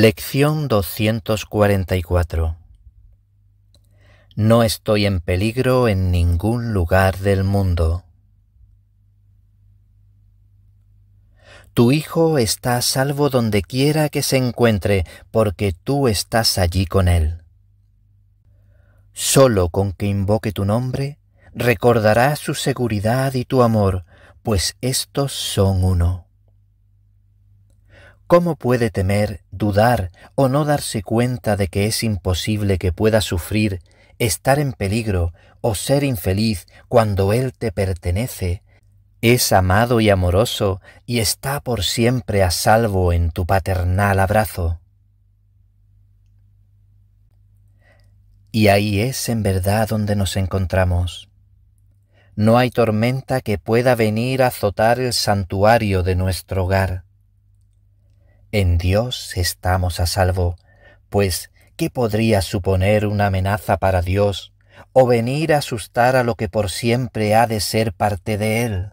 Lección 244 No estoy en peligro en ningún lugar del mundo. Tu hijo está a salvo donde quiera que se encuentre, porque tú estás allí con él. Solo con que invoque tu nombre, recordará su seguridad y tu amor, pues estos son uno. ¿Cómo puede temer, dudar o no darse cuenta de que es imposible que pueda sufrir, estar en peligro o ser infeliz cuando Él te pertenece? Es amado y amoroso y está por siempre a salvo en tu paternal abrazo. Y ahí es en verdad donde nos encontramos. No hay tormenta que pueda venir a azotar el santuario de nuestro hogar en Dios estamos a salvo, pues ¿qué podría suponer una amenaza para Dios o venir a asustar a lo que por siempre ha de ser parte de Él?